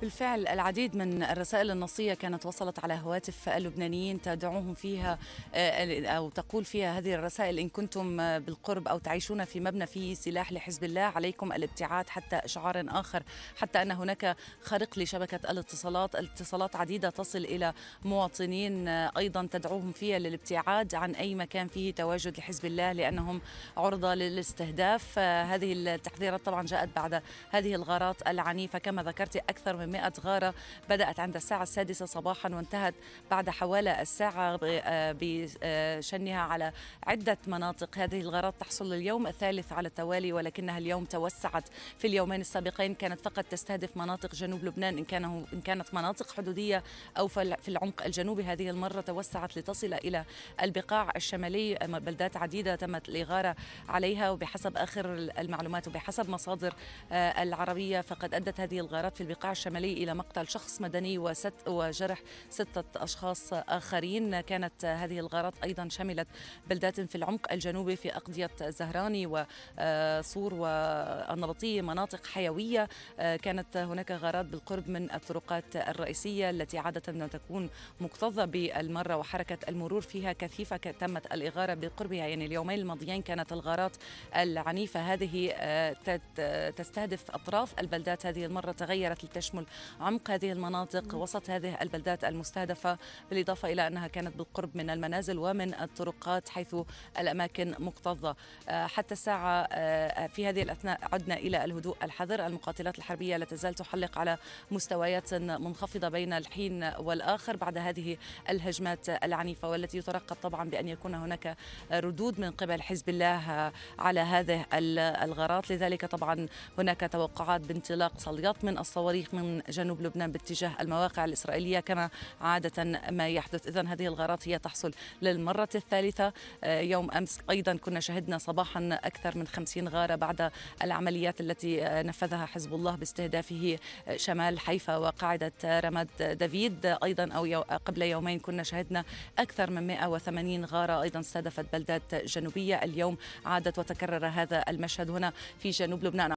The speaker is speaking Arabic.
بالفعل العديد من الرسائل النصية كانت وصلت على هواتف اللبنانيين تدعوهم فيها آه، أو تقول فيها هذه الرسائل إن كنتم آه، بالقرب أو تعيشون في مبنى فيه سلاح لحزب الله عليكم الابتعاد حتى إشعار آخر حتى أن هناك خرق لشبكة الاتصالات الاتصالات عديدة تصل إلى مواطنين آه، أيضا تدعوهم فيها للابتعاد عن أي مكان فيه تواجد لحزب الله لأنهم عرضة للاستهداف هذه التحذيرات طبعا جاءت بعد هذه الغارات العنيفة كما ذكرت أكثر من 100 غارة بدأت عند الساعة السادسة صباحا وانتهت بعد حوالي الساعة آه، بشنها على عدة مناطق هذه الغارات تحصل اليوم الثالث على التوالي ولكنها اليوم توسعت في اليومين السابقين كانت فقط تستهدف مناطق جنوب لبنان إن, كانه إن كانت مناطق حدودية أو في العمق الجنوبي هذه المرة توسعت لتصل إلى البقاع الشمالي بلدات عديدة تمت الإغارة عليها وبحسب آخر المعلومات وبحسب مصادر آه، العربية فقد أدت هذه الغارات في البقاع الشمالي الشمالي إلى مقتل شخص مدني وست وجرح ستة أشخاص آخرين كانت هذه الغارات أيضا شملت بلدات في العمق الجنوبي في أقضية زهراني وصور آه، والنبطية آه، مناطق حيوية آه، كانت هناك غارات بالقرب من الطرقات الرئيسية التي عادة تكون مكتظة بالمرة وحركة المرور فيها كثيفة تمت الإغارة بقربها يعني اليومين الماضيين كانت الغارات العنيفة هذه تستهدف أطراف البلدات هذه المرة تغيرت لتشمل يكون عمق هذه المناطق وسط هذه البلدات المستهدفة بالإضافة إلى أنها كانت بالقرب من المنازل ومن الطرقات حيث الأماكن مكتظة آه، حتى الساعة آه، في هذه الأثناء عدنا إلى الهدوء الحذر المقاتلات الحربية لا تزال تحلق على مستويات منخفضة بين الحين والآخر بعد هذه الهجمات العنيفة والتي يترقب طبعا بأن يكون هناك ردود من قبل حزب الله على هذه الغارات لذلك طبعا هناك توقعات بانطلاق صليات من الصواريخ من جنوب لبنان باتجاه المواقع الإسرائيلية كما عادة ما يحدث إذا هذه الغارات هي تحصل للمرة الثالثة آه، يوم أمس أيضا كنا شهدنا صباحا أكثر من 50 غارة بعد العمليات التي آه، نفذها حزب الله باستهدافه آه، شمال حيفا وقاعدة رماد دافيد أيضا أو قبل يومين كنا شهدنا أكثر من 180 غارة أيضا استهدفت بلدات جنوبية اليوم عادت وتكرر هذا المشهد هنا في جنوب لبنان